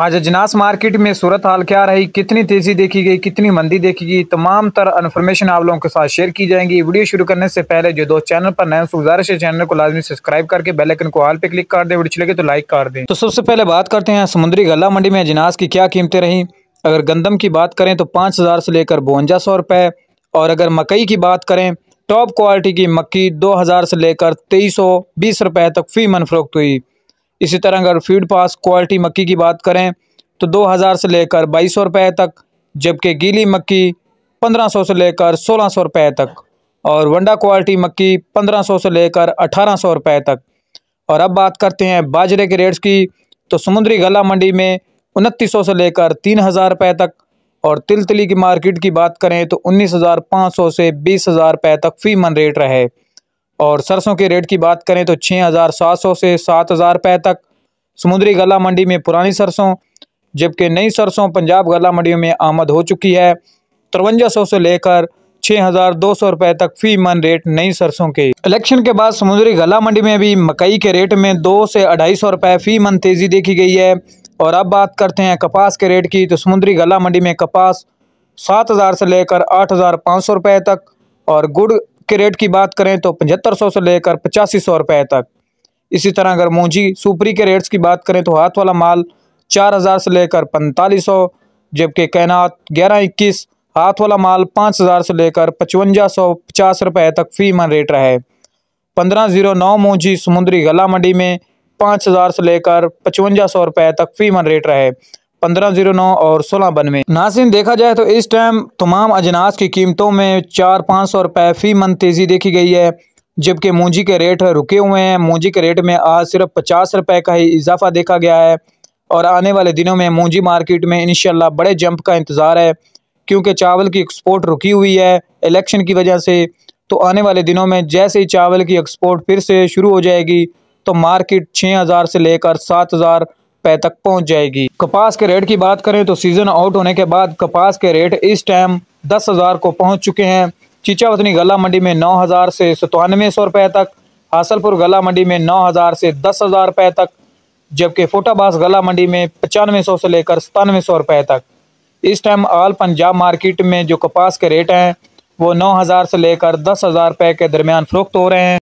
आज अजनास मार्केट में सूरत हाल क्या रही कितनी तेज़ी देखी गई कितनी मंदी देखी गई तमाम तर इन्फॉर्मेशन आप लोगों के साथ शेयर की जाएंगी वीडियो शुरू करने से पहले जो दो चैनल पर नए गुजारिश है चैनल को लाजमी सब्सक्राइब करके बेल आइकन को हाल पे क्लिक कर दें वीडियो चले गए तो लाइक कर दें तो सबसे पहले बात करते हैं समुद्री गला मंडी में अजनास की क्या कीमतें रहीं अगर गंदम की बात करें तो पाँच से लेकर बवंजा रुपये और अगर मकई की बात करें टॉप क्वालिटी की मक्की दो से लेकर तेईस सौ रुपये तक फ़ी मनफरोख्त हुई इसी तरह अगर फीड पास क्वालिटी मक्की की बात करें तो 2000 से लेकर बाईस सौ रुपये तक जबकि गीली मक्की 1500 से लेकर 1600 रुपये तक और वंडा क्वालिटी मक्की 1500 से लेकर 1800 रुपये तक और अब बात करते हैं बाजरे के रेट्स की तो समुद्री गला मंडी में उनतीस से लेकर तीन हज़ार रुपये तक और तिलतली की मार्केट की बात करें तो उन्नीस हज़ार पाँच सौ से बीस हज़ार तक फ़ी मन रेट रहे और सरसों के रेट की बात करें तो छः हज़ार सात सौ से सात हज़ार तक समुद्री गला मंडी में पुरानी सरसों जबकि नई सरसों पंजाब गला मंडियों में आमद हो चुकी है तिरवंजा सौ से लेकर छः हज़ार दो सौ रुपये तक फ़ी मन रेट नई सरसों के इलेक्शन के बाद समुद्री गला मंडी में भी मकई के रेट में दो से अढ़ाई सौ रुपए फ़ी मन तेज़ी देखी गई है और अब बात करते हैं कपास के रेट की तो समुद्री गला मंडी में कपास सात हज़ार से लेकर आठ हज़ार पाँच सौ तक और गुड़ के रेट की बात करें तो पचहत्तर सौ से लेकर पचासी सौ तक इसी तरह अगर मूंजी सुपरी के रेट्स की बात करें तो हाथ वाला माल चार हज़ार से लेकर पैंतालीस सौ जबकि कैनात ग्यारह इक्कीस हाथ वाला माल पाँच हज़ार से लेकर पचवंजा सौ पचास रुपये तक फ़ी मन रेट रहे पंद्रह जीरो नौ मूंजी समुद्री गला मंडी में पाँच हज़ार से लेकर पचवंजा सौ रुपये तक फ़ी मन रेट रहे पंद्रह जीरो नौ और सोलह बनवे नासिन देखा जाए तो इस टाइम तमाम अजनास की कीमतों में चार पाँच सौ रुपए फी मन तेज़ी देखी गई है जबकि मूंजी के रेट रुके हुए हैं मूंजी के रेट में आज सिर्फ पचास रुपए का ही इजाफा देखा गया है और आने वाले दिनों में मूंजी मार्केट में इन बड़े जंप का इंतज़ार है क्योंकि चावल की एक्सपोर्ट रुकी हुई है इलेक्शन की वजह से तो आने वाले दिनों में जैसे ही चावल की एक्सपोर्ट फिर से शुरू हो जाएगी तो मार्केट छः हज़ार से लेकर सात हज़ार रुपए तक पहुंच जाएगी कपास के रेट की बात करें तो सीजन आउट होने के बाद कपास के रेट इस टाइम दस हजार को पहुंच चुके हैं चीचावतनी गला मंडी में नौ हजार से सतानवे सौ रुपए तक हासलपुर गला मंडी में नौ हजार से दस हजार रुपए तक जबकि फोटाबास गला मंडी में पचानवे सौ से लेकर सतानवे सौ रुपए तक इस टाइम आल पंजाब मार्केट में जो कपास के रेट हैं वो नौ हज़ार से लेकर दस हज़ार रुपए के दरमियान फरोख्त हो रहे हैं